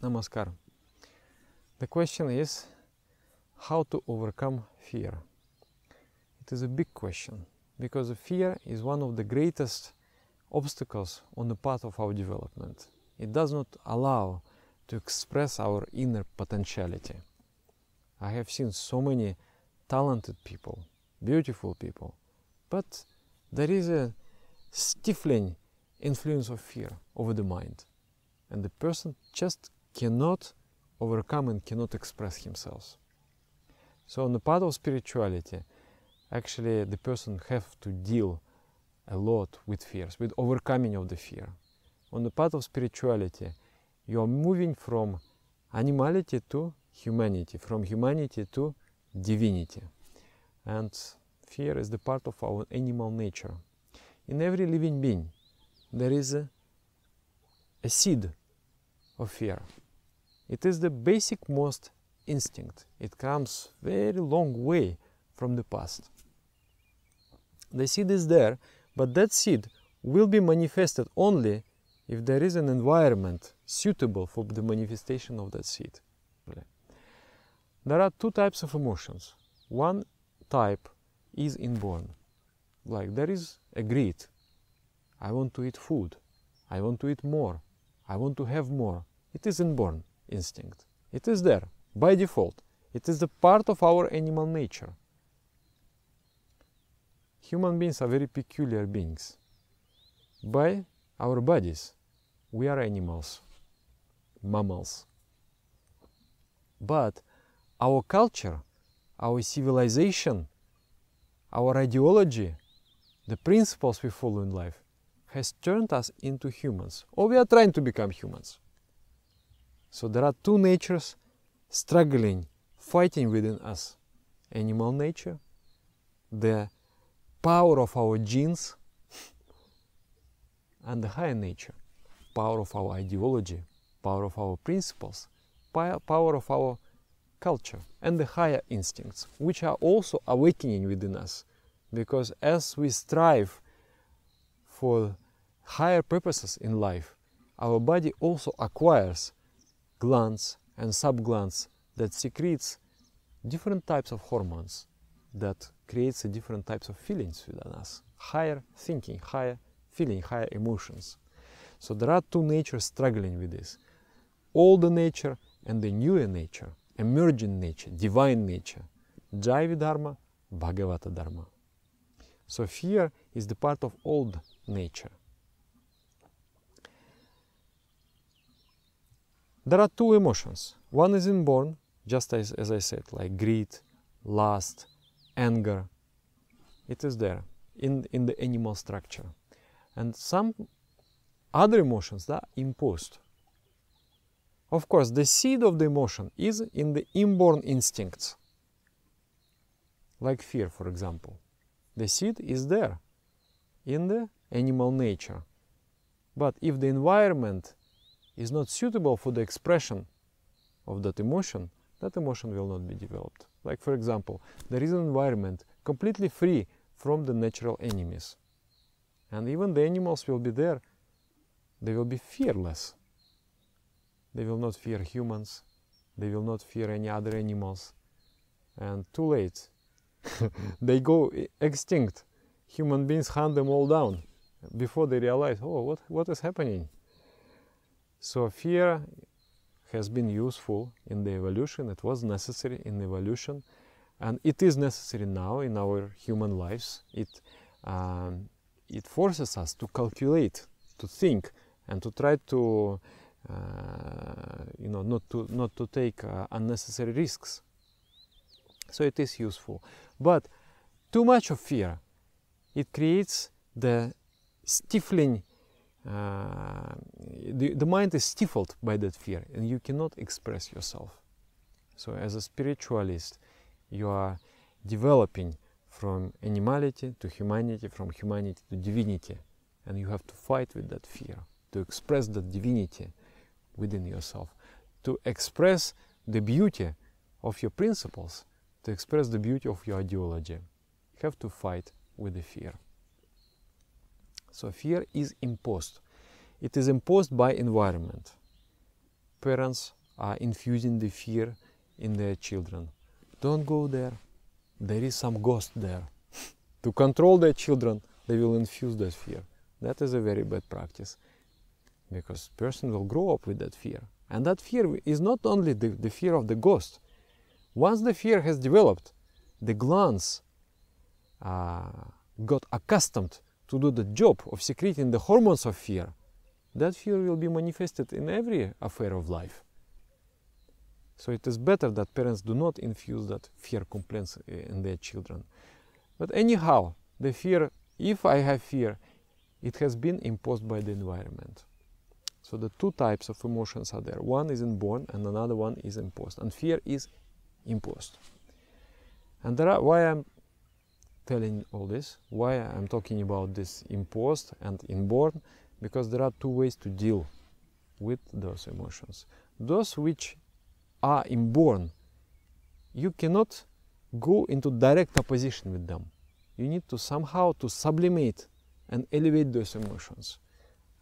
Namaskar. The question is how to overcome fear. It is a big question because fear is one of the greatest obstacles on the path of our development. It does not allow to express our inner potentiality. I have seen so many talented people, beautiful people, but there is a stifling influence of fear over the mind, and the person just cannot overcome and cannot express himself. So on the path of spirituality, actually the person have to deal a lot with fears, with overcoming of the fear. On the path of spirituality, you are moving from animality to humanity, from humanity to divinity. And fear is the part of our animal nature. In every living being, there is a, a seed of fear. It is the basic most instinct. It comes very long way from the past. The seed is there, but that seed will be manifested only if there is an environment suitable for the manifestation of that seed. There are two types of emotions. One type is inborn. Like there is a greed. I want to eat food. I want to eat more. I want to have more. It is inborn instinct. It is there by default. It is the part of our animal nature. Human beings are very peculiar beings. By our bodies, we are animals, mammals. But our culture, our civilization, our ideology, the principles we follow in life has turned us into humans, or we are trying to become humans. So there are two natures struggling, fighting within us. Animal nature, the power of our genes, and the higher nature, power of our ideology, power of our principles, power of our culture, and the higher instincts, which are also awakening within us. Because as we strive for higher purposes in life, our body also acquires glands and subglands that secretes different types of hormones that creates different types of feelings within us higher thinking higher feeling higher emotions so there are two natures struggling with this older nature and the newer nature emergent nature divine nature jaivi dharma bhagavata dharma so fear is the part of old nature There are two emotions. One is inborn, just as, as I said, like greed, lust, anger. It is there in, in the animal structure. And some other emotions are imposed. Of course, the seed of the emotion is in the inborn instincts, like fear, for example. The seed is there in the animal nature. But if the environment is not suitable for the expression of that emotion, that emotion will not be developed. Like for example, there is an environment completely free from the natural enemies. And even the animals will be there, they will be fearless. They will not fear humans, they will not fear any other animals. And too late, they go extinct. Human beings hunt them all down before they realize, oh, what, what is happening? So fear has been useful in the evolution, it was necessary in evolution, and it is necessary now in our human lives. It, um, it forces us to calculate, to think, and to try to, uh, you know, not to, not to take uh, unnecessary risks. So it is useful. But too much of fear, it creates the stifling uh, the, the mind is stifled by that fear and you cannot express yourself. So, as a spiritualist, you are developing from animality to humanity, from humanity to divinity, and you have to fight with that fear to express that divinity within yourself, to express the beauty of your principles, to express the beauty of your ideology. You have to fight with the fear. So fear is imposed. It is imposed by environment. Parents are infusing the fear in their children. Don't go there. There is some ghost there. to control their children, they will infuse that fear. That is a very bad practice because person will grow up with that fear. And that fear is not only the, the fear of the ghost. Once the fear has developed, the glands uh, got accustomed to do the job of secreting the hormones of fear, that fear will be manifested in every affair of life. So it is better that parents do not infuse that fear complaints eh, in their children. But anyhow, the fear, if I have fear, it has been imposed by the environment. So the two types of emotions are there. One is inborn and another one is imposed. And fear is imposed. And there are, why I'm telling all this, why I'm talking about this imposed and inborn, because there are two ways to deal with those emotions. Those which are inborn, you cannot go into direct opposition with them. You need to somehow to sublimate and elevate those emotions.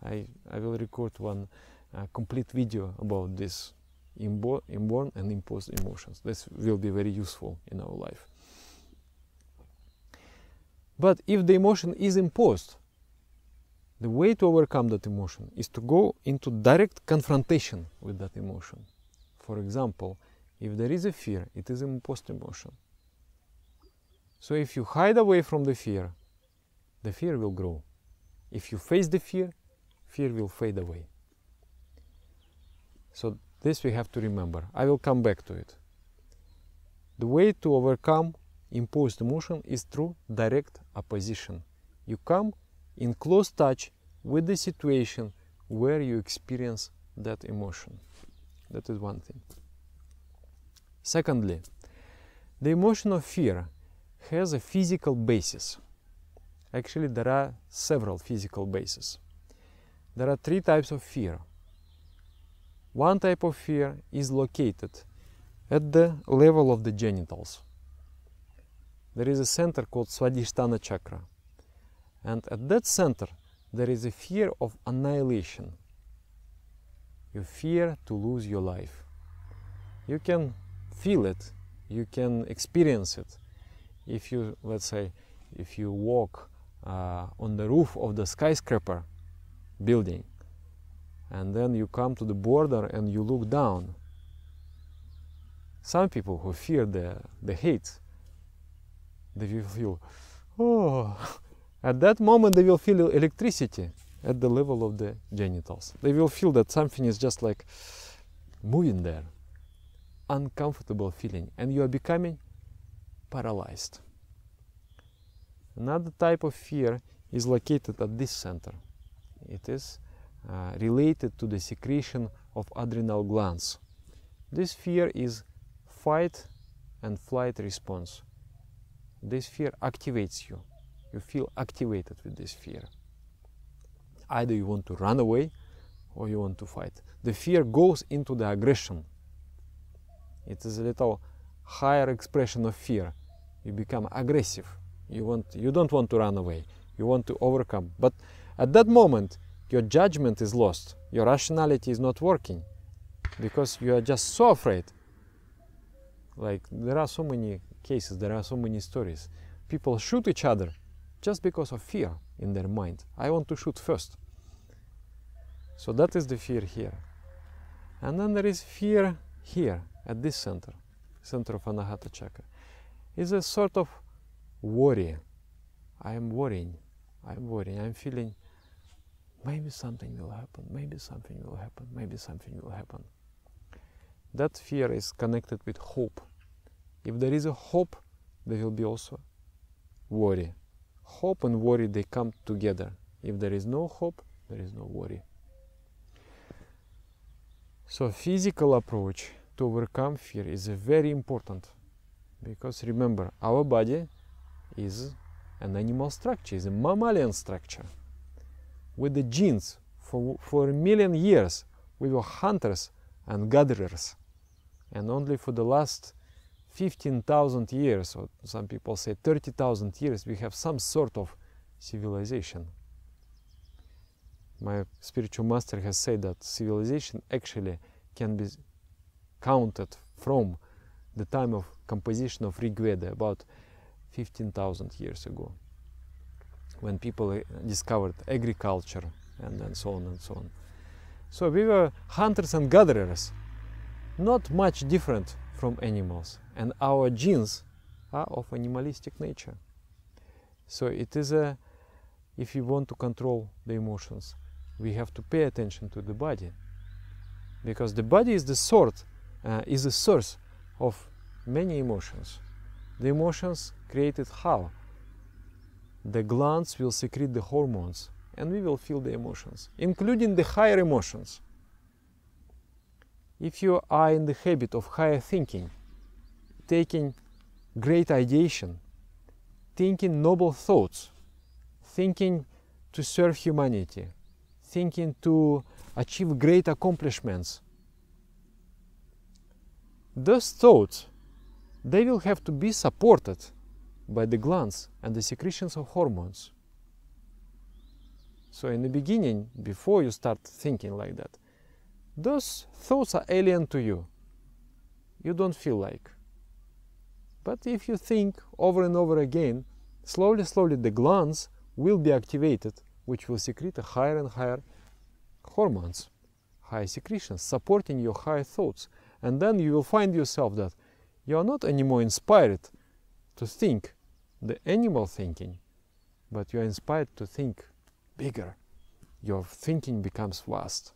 I, I will record one uh, complete video about this inborn, inborn and imposed emotions. This will be very useful in our life. But if the emotion is imposed, the way to overcome that emotion is to go into direct confrontation with that emotion. For example, if there is a fear, it is an imposed emotion. So if you hide away from the fear, the fear will grow. If you face the fear, fear will fade away. So this we have to remember. I will come back to it. The way to overcome imposed motion is through direct opposition. You come in close touch with the situation where you experience that emotion. That is one thing. Secondly, the emotion of fear has a physical basis. Actually, there are several physical bases. There are three types of fear. One type of fear is located at the level of the genitals there is a center called Swadhisthana Chakra. And at that center, there is a fear of annihilation. You fear to lose your life. You can feel it, you can experience it. If you, let's say, if you walk uh, on the roof of the skyscraper building, and then you come to the border and you look down. Some people who fear the, the heat they will feel, oh. At that moment, they will feel electricity at the level of the genitals. They will feel that something is just like moving there. Uncomfortable feeling, and you are becoming paralyzed. Another type of fear is located at this center. It is uh, related to the secretion of adrenal glands. This fear is fight and flight response this fear activates you. You feel activated with this fear. Either you want to run away or you want to fight. The fear goes into the aggression. It is a little higher expression of fear. You become aggressive. You want you don't want to run away. You want to overcome. But at that moment your judgment is lost. Your rationality is not working because you are just so afraid. Like there are so many cases, there are so many stories. People shoot each other just because of fear in their mind. I want to shoot first. So that is the fear here. And then there is fear here at this center, center of Anahata Chakra. It's a sort of worry. I am worrying. I'm worrying. I'm feeling maybe something will happen, maybe something will happen, maybe something will happen. That fear is connected with hope if there is a hope, there will be also worry. Hope and worry, they come together. If there is no hope, there is no worry. So physical approach to overcome fear is very important because remember our body is an animal structure, is a mammalian structure. With the genes for, for a million years we were hunters and gatherers and only for the last 15,000 years, or some people say 30,000 years, we have some sort of civilization. My spiritual master has said that civilization actually can be counted from the time of composition of Rigveda, about 15,000 years ago, when people uh, discovered agriculture and, and so on and so on. So we were hunters and gatherers, not much different from animals. And our genes are of animalistic nature. So it is a, if you want to control the emotions, we have to pay attention to the body. Because the body is the sort, uh, is the source of many emotions. The emotions created how? The glands will secrete the hormones and we will feel the emotions, including the higher emotions. If you are in the habit of higher thinking, taking great ideation, thinking noble thoughts, thinking to serve humanity, thinking to achieve great accomplishments, those thoughts they will have to be supported by the glands and the secretions of hormones. So in the beginning, before you start thinking like that, those thoughts are alien to you. You don't feel like. But if you think over and over again, slowly, slowly the glands will be activated, which will secrete higher and higher hormones, higher secretions, supporting your higher thoughts. And then you will find yourself that you are not anymore inspired to think the animal thinking, but you are inspired to think bigger. Your thinking becomes vast.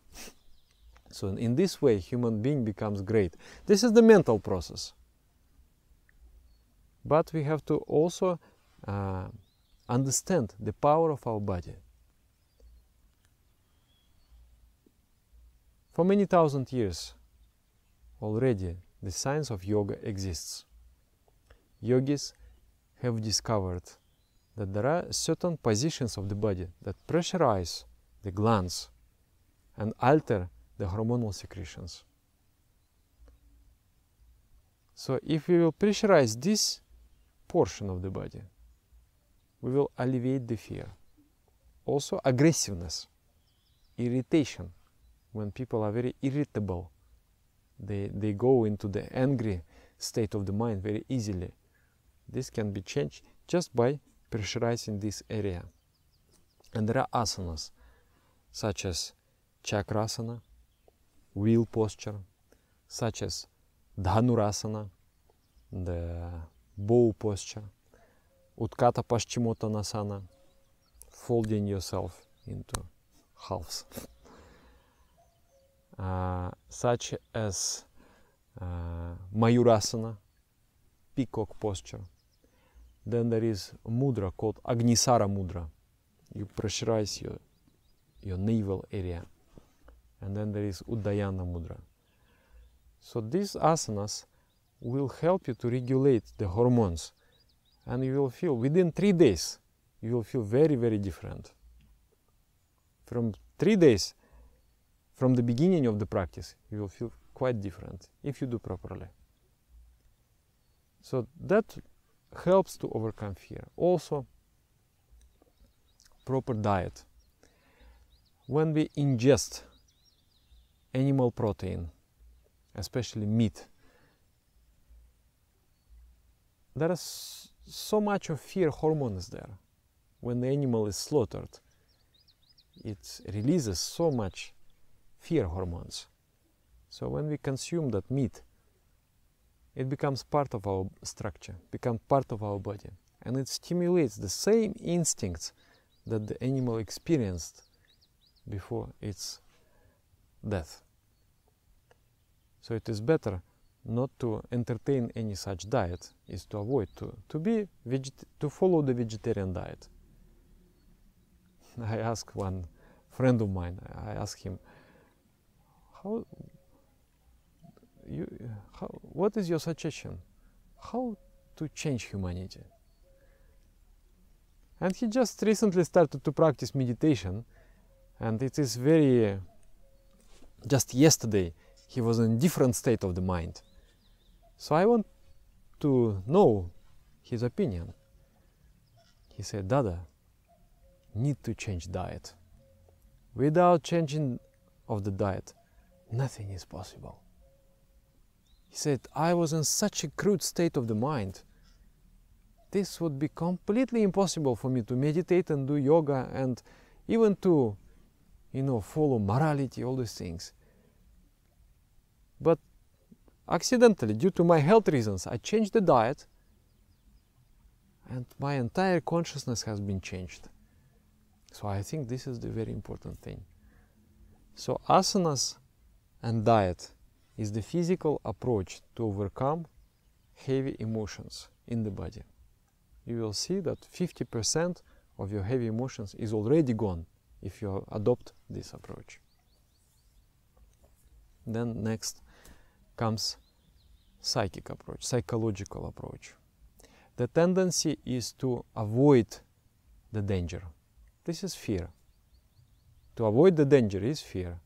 So in this way, human being becomes great. This is the mental process. But we have to also uh, understand the power of our body. For many thousand years already, the science of yoga exists. Yogis have discovered that there are certain positions of the body that pressurize the glands and alter the hormonal secretions. So if we will pressurize this portion of the body, we will alleviate the fear. Also aggressiveness, irritation. When people are very irritable, they, they go into the angry state of the mind very easily. This can be changed just by pressurizing this area. And there are asanas such as Chakrasana, wheel posture, such as Dhanurasana, the bow posture, Utkata Paschimottanasana, folding yourself into halves, uh, such as uh, Mayurasana, peacock posture. Then there is mudra called Agnisara mudra. You pressurize your, your navel area and then there is Uddayana Mudra. So these asanas will help you to regulate the hormones and you will feel within three days you will feel very very different from three days from the beginning of the practice you will feel quite different if you do properly so that helps to overcome fear also proper diet when we ingest animal protein, especially meat. There is so much of fear hormones there. When the animal is slaughtered, it releases so much fear hormones. So when we consume that meat, it becomes part of our structure, becomes part of our body, and it stimulates the same instincts that the animal experienced before its death. So it is better not to entertain any such diet, is to avoid to, to be to follow the vegetarian diet. I asked one friend of mine, I asked him, how, you, how, what is your suggestion? How to change humanity? And he just recently started to practice meditation, and it is very just yesterday he was in a different state of the mind. So I want to know his opinion. He said, Dada, need to change diet. Without changing of the diet, nothing is possible. He said, I was in such a crude state of the mind. This would be completely impossible for me to meditate and do yoga and even to you know, follow morality, all these things. But accidentally, due to my health reasons, I changed the diet and my entire consciousness has been changed. So I think this is the very important thing. So asanas and diet is the physical approach to overcome heavy emotions in the body. You will see that 50% of your heavy emotions is already gone if you adopt this approach. Then next comes psychic approach, psychological approach. The tendency is to avoid the danger. This is fear. To avoid the danger is fear.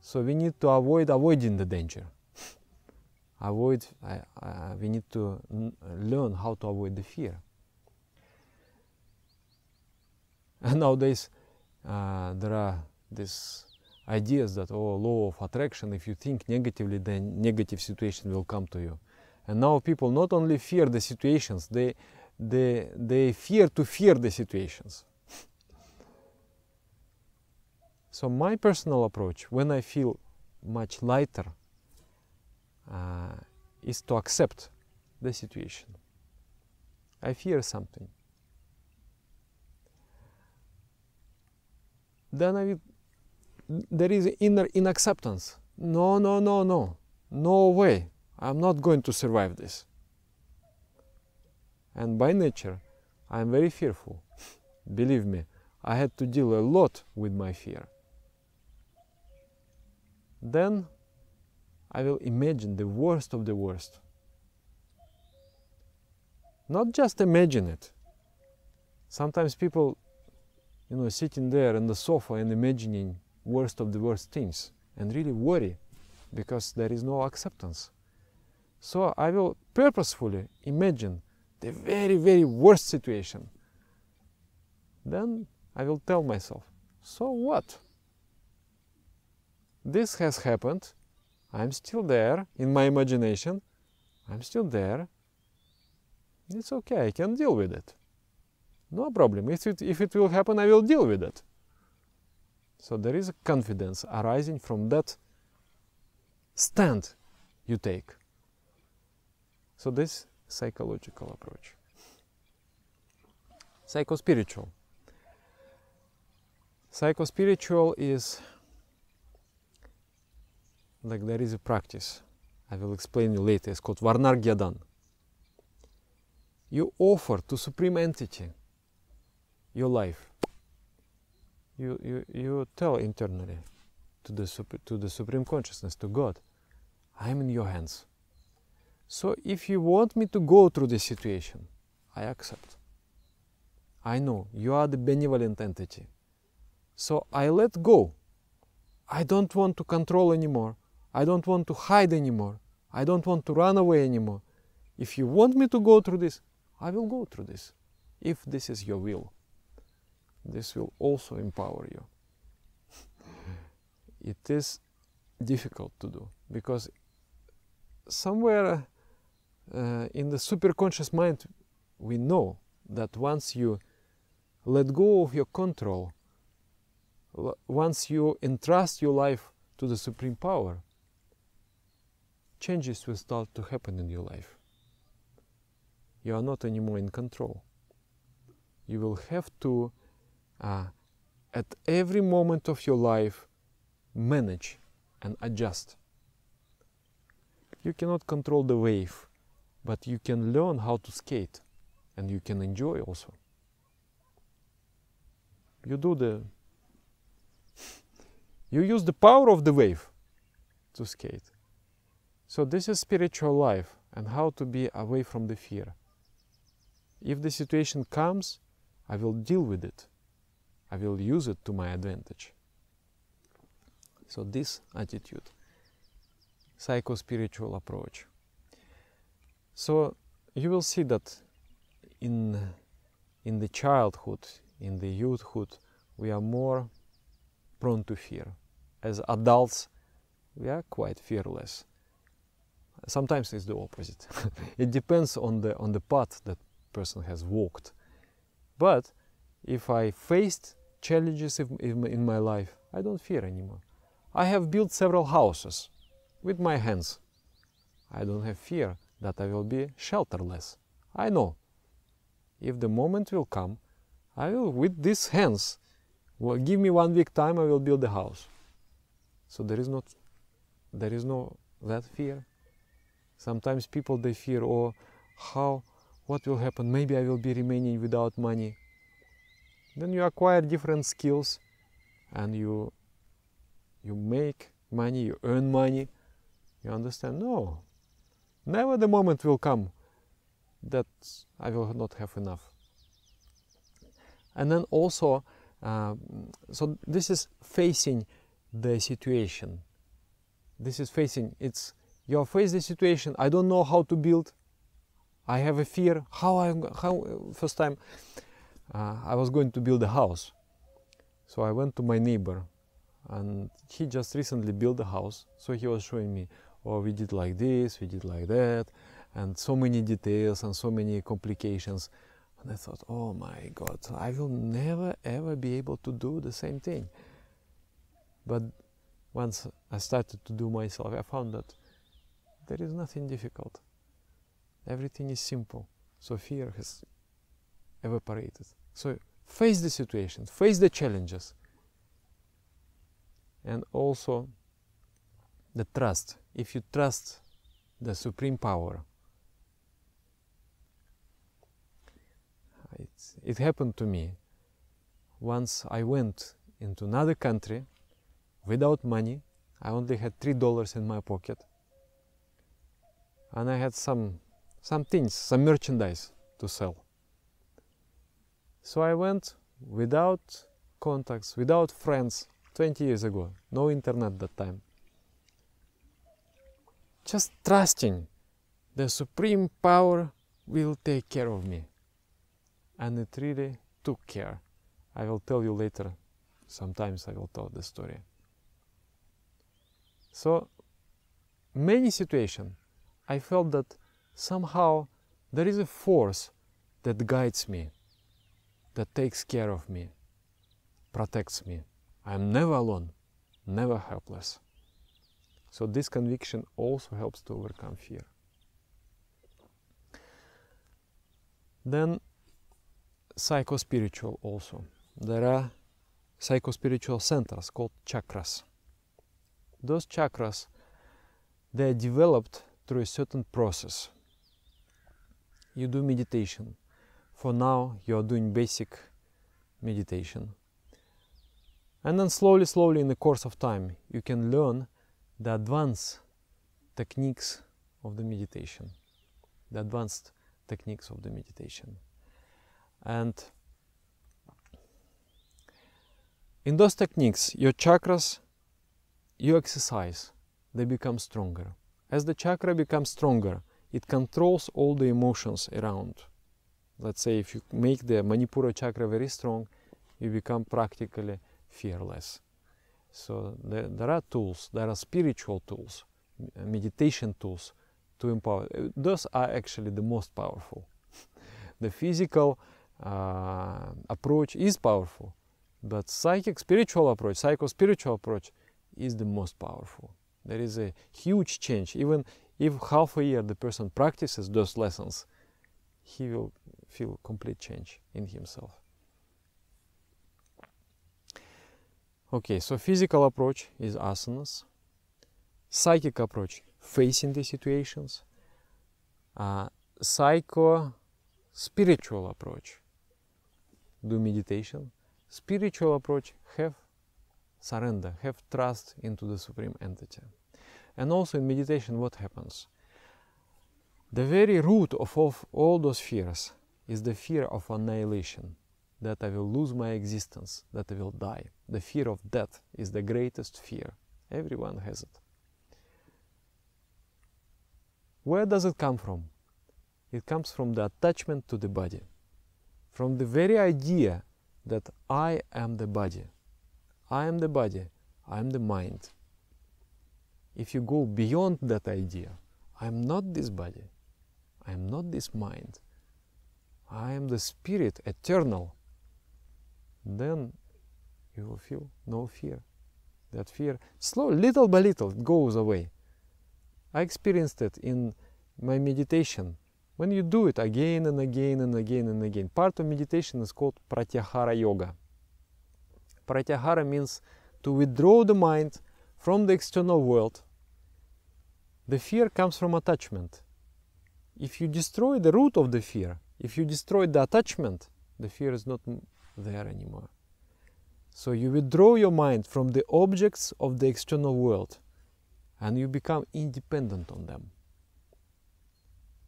So we need to avoid avoiding the danger. avoid. Uh, uh, we need to learn how to avoid the fear. And nowadays uh, there are these ideas that oh law of attraction if you think negatively then negative situation will come to you and now people not only fear the situations they they they fear to fear the situations so my personal approach when i feel much lighter uh, is to accept the situation i fear something then there is inner inacceptance. No, no, no, no, no way. I'm not going to survive this. And by nature, I'm very fearful. Believe me, I had to deal a lot with my fear. Then I will imagine the worst of the worst. Not just imagine it. Sometimes people you know, sitting there on the sofa and imagining worst of the worst things and really worry because there is no acceptance. So I will purposefully imagine the very, very worst situation. Then I will tell myself, so what? This has happened. I'm still there in my imagination. I'm still there. It's okay, I can deal with it. No problem. If it, if it will happen, I will deal with it. So there is a confidence arising from that stand you take. So this psychological approach. Psychospiritual. Psychospiritual is like there is a practice. I will explain you later. It's called Varnargyadan. You offer to supreme entity your life. You, you, you tell internally to the, to the Supreme Consciousness, to God, I'm in your hands. So if you want me to go through this situation, I accept. I know you are the benevolent entity. So I let go. I don't want to control anymore. I don't want to hide anymore. I don't want to run away anymore. If you want me to go through this, I will go through this, if this is your will. This will also empower you. it is difficult to do because somewhere uh, in the superconscious mind we know that once you let go of your control, once you entrust your life to the supreme power, changes will start to happen in your life. You are not anymore in control. You will have to uh, at every moment of your life manage and adjust. You cannot control the wave, but you can learn how to skate and you can enjoy also. You do the you use the power of the wave to skate. So this is spiritual life and how to be away from the fear. If the situation comes, I will deal with it. I will use it to my advantage. So this attitude, psycho-spiritual approach. So you will see that in in the childhood, in the youthhood, we are more prone to fear. As adults, we are quite fearless. Sometimes it's the opposite. it depends on the on the path that person has walked. But if I faced challenges in my life, I don't fear anymore. I have built several houses with my hands. I don't have fear that I will be shelterless. I know. If the moment will come, I will, with these hands, well, give me one week time, I will build a house. So there is not, there is no that fear. Sometimes people they fear, or oh, how, what will happen? Maybe I will be remaining without money then you acquire different skills and you you make money you earn money you understand no never the moment will come that i will not have enough and then also uh, so this is facing the situation this is facing it's you face the situation i don't know how to build i have a fear how i how first time uh, I was going to build a house. So I went to my neighbor and he just recently built a house. So he was showing me, oh, we did like this, we did like that, and so many details and so many complications. And I thought, oh my God, I will never ever be able to do the same thing. But once I started to do myself, I found that there is nothing difficult. Everything is simple. So fear has evaporated. So face the situation, face the challenges, and also the trust. If you trust the supreme power, it happened to me. Once I went into another country without money. I only had three dollars in my pocket, and I had some some things, some merchandise to sell. So I went without contacts, without friends 20 years ago, no internet that time. Just trusting the supreme power will take care of me. And it really took care. I will tell you later. Sometimes I will tell the story. So many situations I felt that somehow there is a force that guides me that takes care of me, protects me. I am never alone, never helpless. So this conviction also helps to overcome fear. Then psychospiritual also. There are psychospiritual centers called chakras. Those chakras they are developed through a certain process. You do meditation, for now you are doing basic meditation. And then slowly, slowly in the course of time, you can learn the advanced techniques of the meditation, the advanced techniques of the meditation. And in those techniques, your chakras, you exercise, they become stronger. As the chakra becomes stronger, it controls all the emotions around let's say if you make the Manipura chakra very strong, you become practically fearless. So there, there are tools, there are spiritual tools, meditation tools to empower. Those are actually the most powerful. the physical uh, approach is powerful, but psychic spiritual approach, psycho spiritual approach is the most powerful. There is a huge change. Even if half a year the person practices those lessons, he will feel complete change in himself. Okay, so physical approach is asanas, psychic approach facing the situations, uh, psycho spiritual approach do meditation, spiritual approach have surrender, have trust into the supreme entity. And also in meditation, what happens? The very root of all those fears is the fear of annihilation, that I will lose my existence, that I will die. The fear of death is the greatest fear. Everyone has it. Where does it come from? It comes from the attachment to the body, from the very idea that I am the body. I am the body, I am the mind. If you go beyond that idea, I am not this body, I am not this mind, I am the spirit eternal, then you will feel no fear. That fear, slow, little by little, it goes away. I experienced it in my meditation. When you do it again and again and again and again, part of meditation is called pratyahara yoga. Pratyahara means to withdraw the mind from the external world. The fear comes from attachment. If you destroy the root of the fear, if you destroy the attachment, the fear is not there anymore. So you withdraw your mind from the objects of the external world and you become independent on them.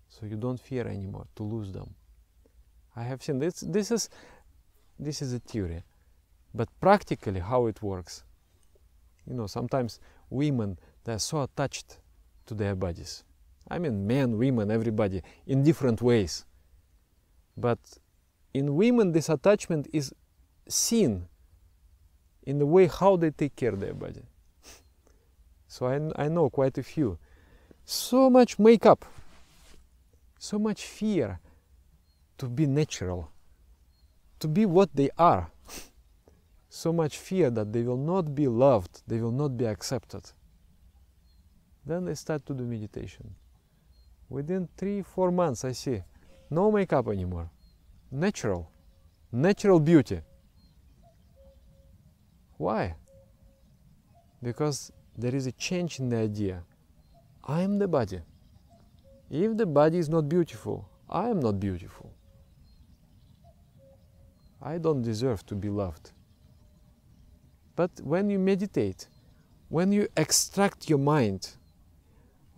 So you don't fear anymore to lose them. I have seen this this is this is a theory. But practically how it works. You know, sometimes women they are so attached to their bodies. I mean men, women, everybody in different ways. But in women, this attachment is seen in the way how they take care of their body. So I, I know quite a few. So much makeup, so much fear to be natural, to be what they are. So much fear that they will not be loved, they will not be accepted. Then they start to do meditation. Within three, four months, I see no makeup anymore. Natural. Natural beauty. Why? Because there is a change in the idea. I am the body. If the body is not beautiful, I am not beautiful. I don't deserve to be loved. But when you meditate, when you extract your mind,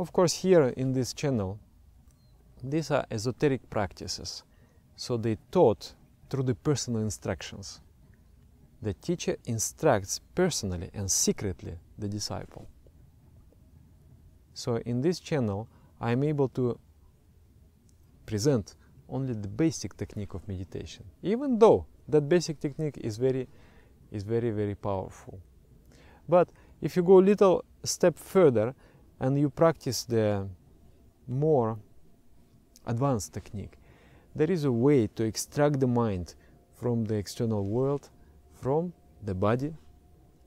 of course, here in this channel, these are esoteric practices. So they taught through the personal instructions. The teacher instructs personally and secretly the disciple. So in this channel, I am able to present only the basic technique of meditation, even though that basic technique is very, is very, very powerful. But if you go a little step further and you practice the more advanced technique. There is a way to extract the mind from the external world, from the body.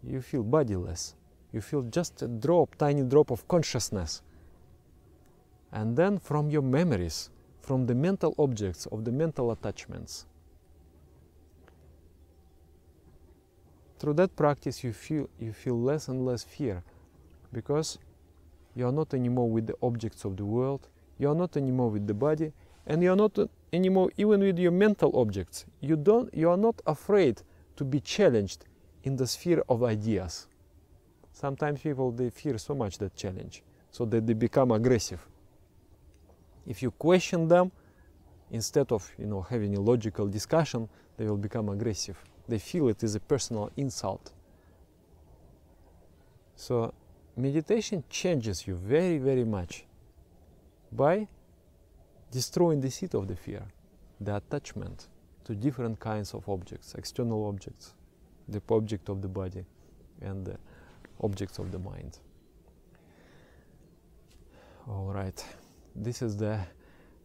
You feel bodiless. You feel just a drop, tiny drop of consciousness. And then from your memories, from the mental objects of the mental attachments. Through that practice, you feel, you feel less and less fear because you are not anymore with the objects of the world, you are not anymore with the body, and you are not anymore even with your mental objects. You, don't, you are not afraid to be challenged in the sphere of ideas. Sometimes people they fear so much that challenge, so that they become aggressive. If you question them, instead of you know having a logical discussion, they will become aggressive. They feel it is a personal insult. So meditation changes you very, very much by destroying the seat of the fear, the attachment to different kinds of objects, external objects, the object of the body and the objects of the mind. All right, this is the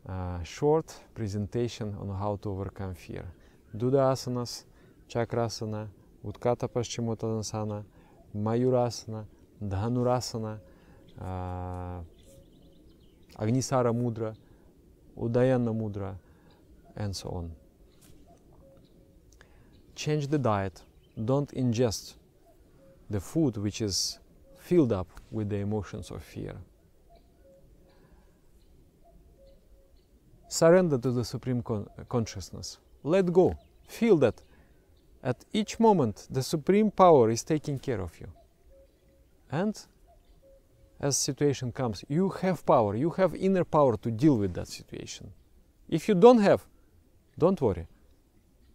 uh, short presentation on how to overcome fear. Do the asanas, chakrasana, utkata paschimottanasana, mayurasana, dhanurasana, uh, Agnisara Mudra, Udayana Mudra, and so on. Change the diet. Don't ingest the food which is filled up with the emotions of fear. Surrender to the Supreme con Consciousness. Let go. Feel that at each moment the Supreme Power is taking care of you. And as situation comes. You have power, you have inner power to deal with that situation. If you don't have, don't worry.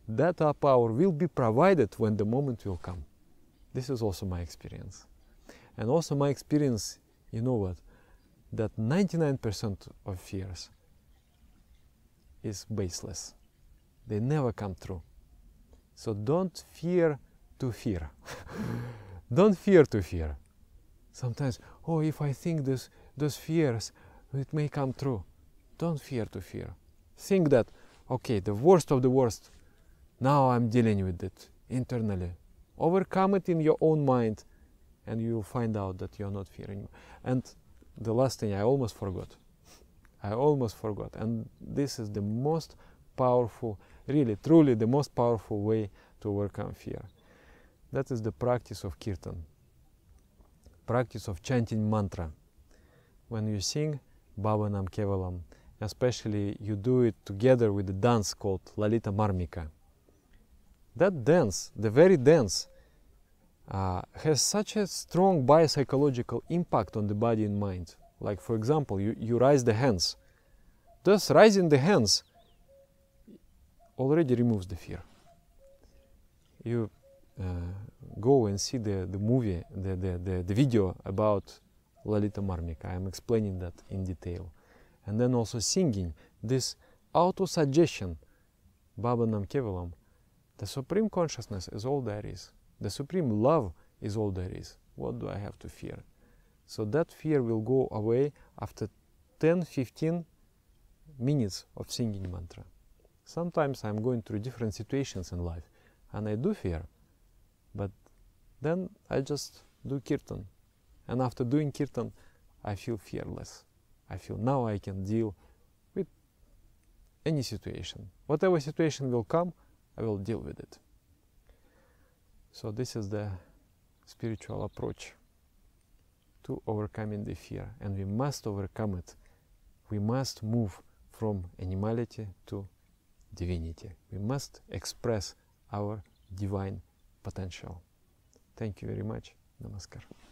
That power will be provided when the moment will come. This is also my experience. And also my experience, you know what, that 99% of fears is baseless. They never come true. So don't fear to fear. don't fear to fear sometimes, oh, if I think this, those fears, it may come true. Don't fear to fear. Think that, okay, the worst of the worst, now I'm dealing with it internally. Overcome it in your own mind, and you'll find out that you're not fearing. And the last thing I almost forgot. I almost forgot. And this is the most powerful, really, truly the most powerful way to overcome fear. That is the practice of kirtan practice of chanting mantra. When you sing Bhavanam Kevalam, especially you do it together with a dance called Lalita Marmika. That dance, the very dance, uh, has such a strong biopsychological impact on the body and mind. Like, for example, you, you raise the hands. Just raising the hands already removes the fear. You uh, go and see the, the movie, the, the, the, the video about Lalita Marmika. I'm explaining that in detail. And then also singing this auto-suggestion, Baba Namkevalam. The supreme consciousness is all there is. The supreme love is all there is. What do I have to fear? So that fear will go away after 10 15 minutes of singing mantra. Sometimes I'm going through different situations in life and I do fear, but then I just do kirtan. And after doing kirtan, I feel fearless. I feel now I can deal with any situation. Whatever situation will come, I will deal with it. So this is the spiritual approach to overcoming the fear. And we must overcome it. We must move from animality to divinity. We must express our divine potential. Thank you very much. Namaskar.